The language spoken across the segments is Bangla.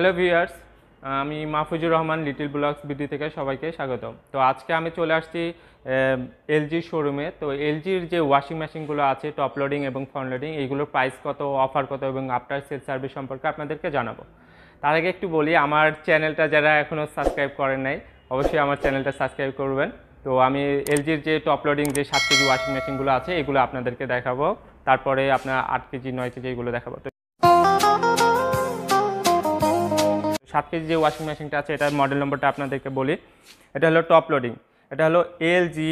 হ্যালো ভিউয়ার্স আমি Mahfuzur Rahman little blogs BD থেকে সবাইকে স্বাগত তো আজকে আমি চলে আসছি এলজির শোরুমে তো এলজির যে ওয়াশিং মেশিনগুলো আছে টপ লোডিং এবং ফ্রন্ট লোডিং এইগুলোর প্রাইস কত অফার কত এবং আফটার সেল সার্ভিস সম্পর্কে আপনাদেরকে জানাবো তার আগে একটু বলি আমার চ্যানেলটা যারা এখনও সাবস্ক্রাইব করেন নাই অবশ্যই আমার চ্যানেলটা সাবস্ক্রাইব করবেন তো আমি এলজির যে টপ লোডিং যে সাত কেজি ওয়াশিং মেশিনগুলো আছে এগুলো আপনাদেরকে দেখাবো তারপরে আপনার আট কেজি নয় কেজি এগুলো দেখাবো সাত কেজি যে ওয়াশিং মেশিনটা আছে এটার মডেল নম্বরটা আপনাদেরকে বলি এটা হলো টপ লোডিং এটা হলো L G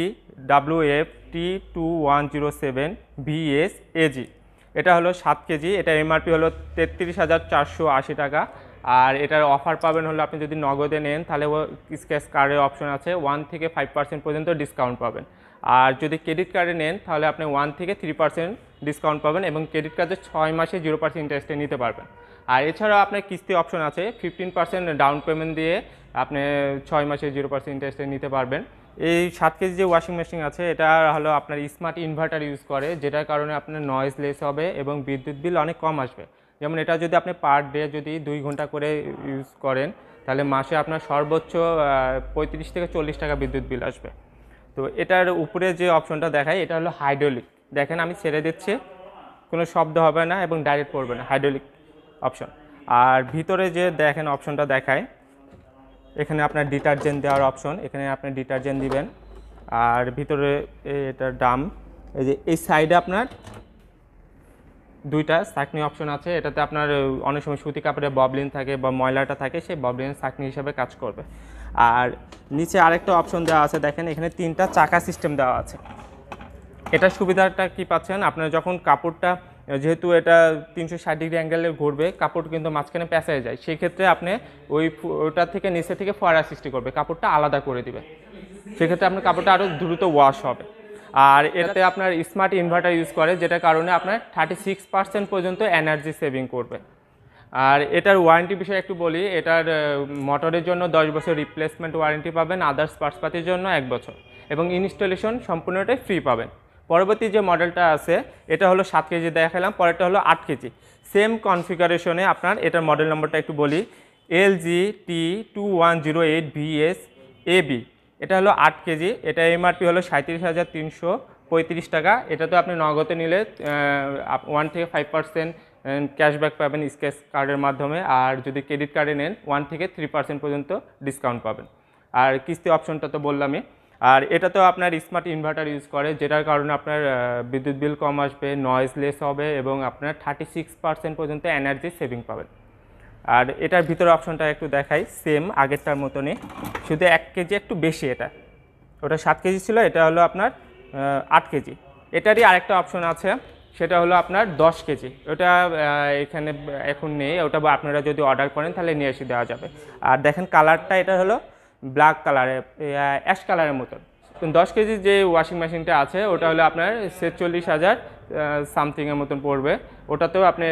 W F T two one zero seven VS AG এটা হলো সাত কেজি এটা এমআরপি হলো তেত্রিশ হাজার চারশো আশি টাকা আর এটার অফার পাবেন হলো আপনি যদি নগদে নেন তাহলে স্ক্যাচ কার্ডের অপশন আছে ওয়ান থেকে ফাইভ পার্সেন্ট পর্যন্ত ডিসকাউন্ট পাবেন আর যদি ক্রেডিট কার্ডে নেন তাহলে আপনি ওয়ান থেকে থ্রি পার্সেন্ট ডিসকাউন্ট পাবেন এবং ক্রেডিট কার্ডে ছয় মাসে জিরো পার্সেন্ট ইন্টারেস্টে নিতে পারবেন আর এছাড়াও আপনার কিস্তি অপশন আছে ফিফটিন পার্সেন্ট ডাউন পেমেন্ট দিয়ে আপনি ছয় মাসে জিরো পার্সেন্ট ইন্টারেস্টে নিতে পারবেন এই সাত কেজি যে ওয়াশিং মেশিন আছে এটা হলো আপনার স্মার্ট ইনভার্টার ইউজ করে যেটার কারণে আপনার নয়েজলেস হবে এবং বিদ্যুৎ বিল অনেক কম আসবে যেমন এটা যদি আপনি পার ডে যদি দুই ঘন্টা করে ইউজ করেন তাহলে মাসে আপনার সর্বোচ্চ পঁয়ত্রিশ থেকে চল্লিশ টাকা বিদ্যুৎ বিল আসবে তো এটার উপরে যে অপশনটা দেখায় এটা হলো হাইড্রোলিক দেখেন আমি ছেড়ে দিচ্ছি কোনো শব্দ হবে না এবং ডাইরেক্ট পড়বে না হাইড্রোলিক অপশন আর ভিতরে যে দেখেন অপশনটা দেখায় এখানে আপনার ডিটারজেন্ট দেওয়ার অপশন এখানে আপনি ডিটারজেন্ট দিবেন আর ভিতরে এটার ড্রাম এই যে এই সাইডে আপনার দুইটা সাকনি অপশন আছে এটাতে আপনার অনেক সময় সুতি কাপড়ে ববলিন থাকে বা ময়লাটা থাকে সেই ববলিন সাকনি হিসাবে কাজ করবে আর নিচে আরেকটা অপশন দেওয়া আছে দেখেন এখানে তিনটা চাকা সিস্টেম দেওয়া আছে এটার সুবিধাটা কি পাচ্ছেন আপনার যখন কাপড়টা যেহেতু এটা তিনশো ষাট ডিগ্রি অ্যাঙ্গেলে ঘুরবে কাপড় কিন্তু মাঝখানে প্যাঁচায় যায় সেক্ষেত্রে আপনি ওই ওটা থেকে নিচে থেকে ফোয়ারা সৃষ্টি করবে কাপড়টা আলাদা করে দিবে সেক্ষেত্রে আপনার কাপড়টা আরও দ্রুত ওয়াশ হবে আর এটাতে আপনার স্মার্ট ইনভার্টার ইউজ করে যেটার কারণে আপনার থার্টি সিক্স পার্সেন্ট পর্যন্ত এনার্জি সেভিং করবে আর এটার ওয়ারেন্টি বিষয়ে একটু বলি এটার মোটরের জন্য দশ বছর রিপ্লেসমেন্ট ওয়ারেন্টি পাবেন আদার্স পার্টসপাতির জন্য এক বছর এবং ইনস্টলেশন সম্পূর্ণটাই ফ্রি পাবেন পরবর্তী যে মডেলটা আছে এটা হলো সাত কেজি দেখালাম পরেরটা হলো আট কেজি সেম কনফিগারেশনে আপনার এটার মডেল নম্বরটা একটু বলি L G T two one zero eight VS B এটা হলো আট কেজি এটা এমআরপি হলো সাঁত্রিশ হাজার তিনশো পঁয়ত্রিশ টাকা এটা তো আপনি নগদে নিলে ওয়ান থেকে ফাইভ পার্সেন্ট ক্যাশব্যাক পাবেন স্ক্যাচ কার্ডের মাধ্যমে আর যদি ক্রেডিট কার্ডে নেন ওয়ান থেকে থ্রি পার্সেন্ট পর্যন্ত ডিসকাউন্ট পাবেন আর কিস্তি অপশনটা তো বললামই আর এটা তো আপনার স্মার্ট ইনভার্টার ইউজ করে যেটার কারণে আপনার বিদ্যুৎ বিল কম আসবে নয়েজলেস হবে এবং আপনার থার্টি সিক্স পার্সেন্ট পর্যন্ত এনার্জি সেভিং পাবেন আর এটার ভিতরে অপশনটা একটু দেখাই সেম আগেরটার মতনই শুধু এক কেজি একটু বেশি এটা ওটা সাত কেজি ছিল এটা হলো আপনার আট কেজি এটারই আরেকটা অপশন আছে সেটা হলো আপনার দশ কেজি ওটা এখানে এখন নেই ওটা আপনারা যদি অর্ডার করেন তাহলে নিয়ে এসে দেওয়া যাবে আর দেখেন কালারটা এটা হলো ব্ল্যাক কালারের অ্যাশ কালারের মতো দশ কেজি যে ওয়াশিং মেশিনটা আছে ওটা হলো আপনার ছেচল্লিশ হাজার সামথিংয়ের মতন পড়বে ওটাতেও আপনি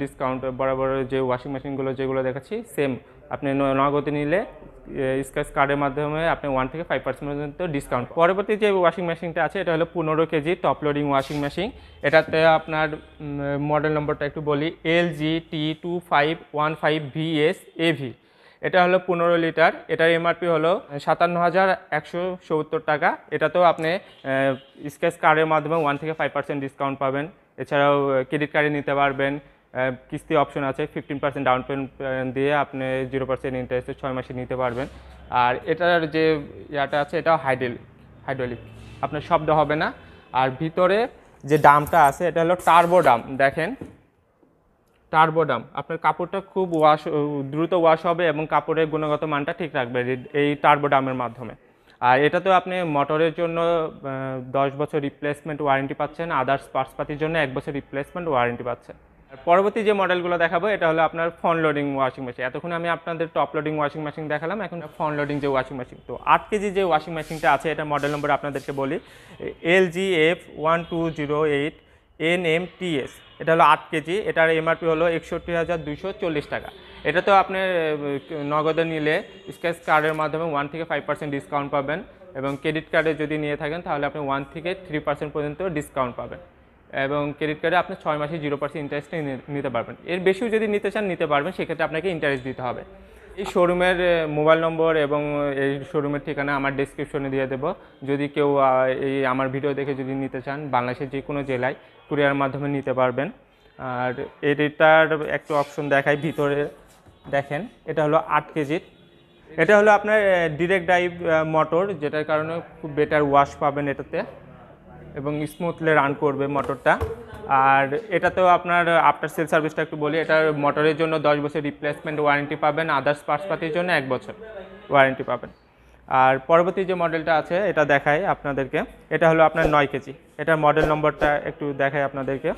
ডিসকাউন্ট বড় বড় যে ওয়াশিং মেশিনগুলো যেগুলো দেখাচ্ছি সেম আপনি নগদে নিলে স্ক্র্যাচ কার্ডের মাধ্যমে আপনি ওয়ান থেকে ফাইভ পার্সেন্ট পর্যন্ত ডিসকাউন্ট পরবর্তী যে ওয়াশিং মেশিনটা আছে এটা হলো পনেরো KG top loading washing machine এটাতে আপনার মডেল নম্বরটা একটু বলি L G T two five one five V S AV এটা হলো পনেরো লিটার এটার এমআরপি হলো সাতান্ন হাজার একশো সত্তর টাকা এটাতেও আপনি স্কেচ কার্ডের মাধ্যমে ওয়ান থেকে ফাইভ পার্সেন্ট ডিসকাউন্ট পাবেন এছাড়াও ক্রেডিট কার্ডে নিতে পারবেন কিস্তি অপশন আছে ফিফটিন পার্সেন্ট ডাউন পেমেন্ট দিয়ে আপনি জিরো পার্সেন্ট ইন্টারেস্টে ছয় মাসে নিতে পারবেন আর এটার যে ইয়াটা আছে এটা হাইডেল হাইড্রোলিক আপনার শব্দ হবে না আর ভিতরে যে ডামটা আছে এটা হলো টার্বো ডাম দেখেন টার্বোডাম আপনার কাপড়টা খুব ওয়াশ দ্রুত ওয়াশ হবে এবং কাপড়ের গুণগত মানটা ঠিক রাখবে এই টার্বোডামের মাধ্যমে আর এটা তো আপনি মোটরের জন্য দশ বছর রিপ্লেসমেন্ট ওয়ারেন্টি পাচ্ছেন আদার্স পার্টসপাতির জন্য এক বছর রিপ্লেসমেন্ট ওয়ারেন্টি পাচ্ছেন পরবর্তী যে মডেলগুলো দেখাবো এটা হলো আপনার ফোন লোডিং ওয়াশিং মেশিন এতক্ষণ আমি আপনাদের টপ লোডিং ওয়াশিং মেশিন দেখালাম এখন ফন লোডিং যে ওয়াশিং মেশিন তো আট কেজি যে ওয়াশিং মেশিনটা আছে এটা মডেল নম্বর আপনাদেরকে বলি L G F one two zero eight N M T S এটা হলো আট কেজি এটার এমআরপি হলো একষট্টি হাজার দুশো চল্লিশ টাকা এটা তো আপনি নগদে নিলে স্ক্যাচ কার্ডের মাধ্যমে ওয়ান থেকে ফাইভ পার্সেন্ট ডিসকাউন্ট পাবেন এবং ক্রেডিট কার্ডে যদি নিয়ে থাকেন তাহলে আপনি ওয়ান থেকে থ্রি পার্সেন্ট পর্যন্ত ডিসকাউন্ট পাবেন এবং ক্রেডিট কার্ডে আপনি ছয় মাসে জিরো পার্সেন্ট ইন্টারেস্টে নিতে পারবেন এর বেশিও যদি নিতে চান নিতে পারবেন সেক্ষেত্রে আপনাকে ইন্টারেস্ট দিতে হবে এই শোরুমের মোবাইল নম্বর এবং এই শোরুমের ঠিকানা আমার ডিসক্রিপশনে দিয়ে দেবো যদি কেউ এই আমার ভিডিও দেখে যদি নিতে চান বাংলাদেশের যে কোনো জেলায় কুরিয়ার মাধ্যমে নিতে পারবেন আর এটার একটু অপশন দেখাই ভিতরে দেখেন এটা হলো আট কেজির এটা হলো আপনার ডিরেক্ট ড্রাইভ মোটর যেটার কারণে খুব বেটার ওয়াশ পাবেন এটাতে এবং স্মুথলি রান করবে মোটরটা আর এটাতেও আপনার আফটার সেল সার্ভিসটা একটু বলি এটার মোটরের জন্য দশ বছর রিপ্লেসমেন্ট ওয়ারেন্টি পাবেন আদার্স পাতির জন্য এক বছর ওয়ারেন্টি পাবেন আর পরবর্তী যে মডেলটা আছে এটা দেখায় আপনাদেরকে এটা হলো আপনার নয় কেজি এটার মডেল নম্বরটা একটু দেখায় আপনাদেরকে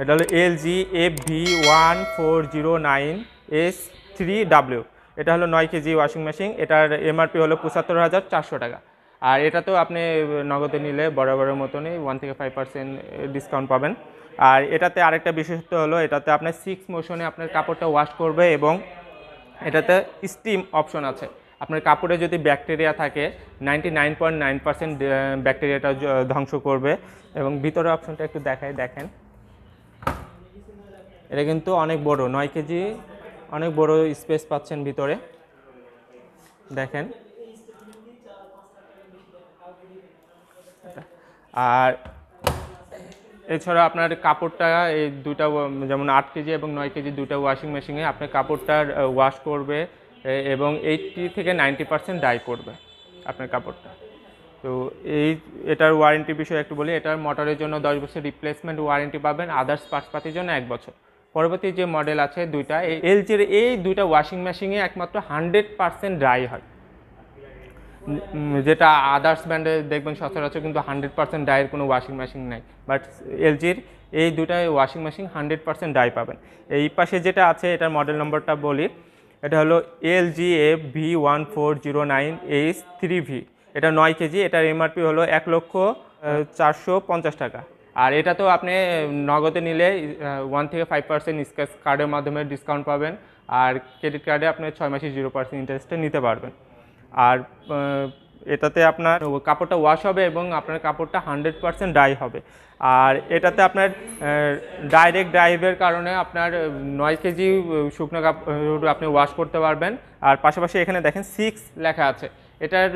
এটা হলো L G F V one four zero nine S three W এটা হলো নয় কেজি ওয়াশিং মেশিন এটার এমআরপি হলো পঁচাত্তর হাজার চারশো টাকা আর এটা তো আপনি নগদে নিলে বরাবরের মতনই ওয়ান থেকে ফাইভ পার্সেন্ট ডিসকাউন্ট পাবেন আর এটাতে আরেকটা বিশেষত্ব হলো এটাতে আপনার সিক্স মোশনে আপনার কাপড়টা ওয়াশ করবে এবং এটাতে স্টিম অপশন আছে আপনার কাপড়ে যদি ব্যাকটেরিয়া থাকে ninety nine point nine percent ব্যাকটেরিয়াটা ধ্বংস করবে এবং ভিতরে অপশনটা একটু দেখাই দেখেন এটা কিন্তু অনেক বড় নয় কেজি অনেক বড় স্পেস পাচ্ছেন ভিতরে দেখেন আর এছাড়া আপনার কাপড়টা এই দুটা যেমন আট কেজি এবং নয় কেজি দুটা ওয়াশিং মেশিনে আপনার কাপড়টা ওয়াশ করবে এবং এইটটি থেকে নাইনটি পার্সেন্ট ডাই করবে আপনার কাপড়টা তো এই এটার ওয়ারেন্টি বিষয়ে একটু বলি এটার মোটরের জন্য দশ বছর রিপ্লেসমেন্ট ওয়ারেন্টি পাবেন আদার্স পার্টসপাতির জন্য এক বছর পরবর্তী যে মডেল আছে দুইটা এই এলজির এই দুইটা ওয়াশিং মেশিনে একমাত্র হান্ড্রেড পার্সেন্ট ড্রাই হয় যেটা আদার্স ব্র্যান্ডে দেখবেন সচরাচর কিন্তু হান্ড্রেড পার্সেন্ট ডায়ের কোনো ওয়াশিং মেশিন নাই বাট এলজির এই দুটা washing machine hundred percent dry পাবেন এই পাশে যেটা আছে এটার মডেল নম্বরটা বলি এটা হলো L G F V one four zero nine H three V এটা নয় কেজি এটার এমআরপি হলো এক লক্ষ চারশো পঞ্চাশ টাকা আর এটা তো আপনি নগদে নিলে ওয়ান থেকে ফাইভ পার্সেন্ট স্ক্যাচ কার্ডের মাধ্যমে ডিসকাউন্ট পাবেন আর ক্রেডিট কার্ডে আপনি ছয় মাসে জিরো পার্সেন্ট ইন্টারেস্টে নিতে পারবেন আর এটাতে আপনার কাপড়টা ওয়াশ হবে এবং আপনার কাপড়টা হান্ড্রেড পার্সেন্ট ড্রাই হবে আর এটাতে আপনার ডাইরেক্ট ড্রাইভের কারণে আপনার নয় কেজি শুকনো কাপড় আপনি ওয়াশ করতে পারবেন আর পাশাপাশি এখানে দেখেন সিক্স লেখা আছে এটার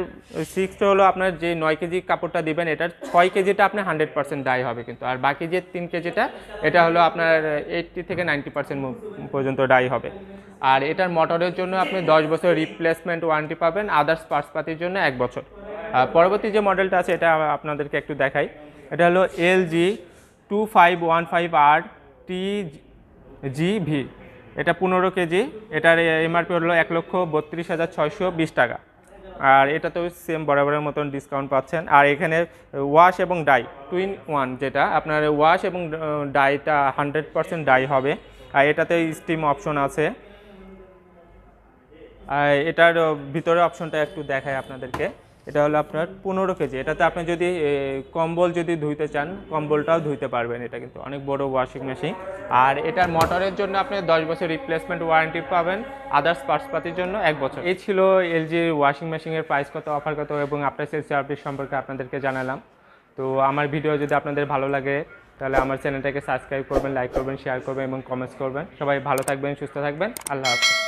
সিক্সটা হলো আপনার যে নয় কেজি কাপড়টা দিবেন এটার ছয় কেজিটা আপনার হান্ড্রেড পার্সেন্ট ডাই হবে কিন্তু আর বাকি যে তিন কেজিটা এটা হলো আপনার এইটটি থেকে নাইনটি পার্সেন্ট পর্যন্ত ডাই হবে আর এটার মোটরের জন্য আপনি দশ বছর রিপ্লেসমেন্ট ওয়ারেন্টি পাবেন আদার্স পাতির জন্য এক বছর পরবর্তী যে মডেলটা আছে এটা আপনাদেরকে একটু দেখাই এটা হলো L G two five one five R T G V এটা পনেরো কেজি এটার এমআরপি হলো এক লক্ষ বত্রিশ হাজার ছয়শো বিশ টাকা আর এটা তো সেম বরাবরের মতন ডিসকাউন্ট পাচ্ছেন আর এখানে ওয়াশ এবং ডাই টুইন ওয়ান যেটা আপনার ওয়াশ এবং ডাইটা হান্ড্রেড পারসেন্ট ডাই হবে আর এটাতে স্টিম অপশন আছে আর এটার ভিতরে অপশনটা একটু দেখায় আপনাদেরকে এটা হলো আপনার পনেরো কেজি এটাতে আপনি যদি কম্বল যদি ধুইতে চান কম্বলটাও ধুইতে পারবেন এটা কিন্তু অনেক বড় ওয়াশিং মেশিন আর এটার মোটরের জন্য আপনি দশ বছর রিপ্লেসমেন্ট ওয়ারেন্টি পাবেন আদার্স পার্টসপাতির জন্য এক বছর এই ছিল এলজির ওয়াশিং মেশিনের প্রাইস কত অফার কত এবং আপনার সেল সার্ভিস সম্পর্কে আপনাদেরকে জানালাম তো আমার ভিডিও যদি আপনাদের ভালো লাগে তাহলে আমার চ্যানেলটাকে সাবস্ক্রাইব করবেন লাইক করবেন শেয়ার করবেন এবং কমেন্টস করবেন সবাই ভালো থাকবেন সুস্থ থাকবেন আল্লাহ হাফিজ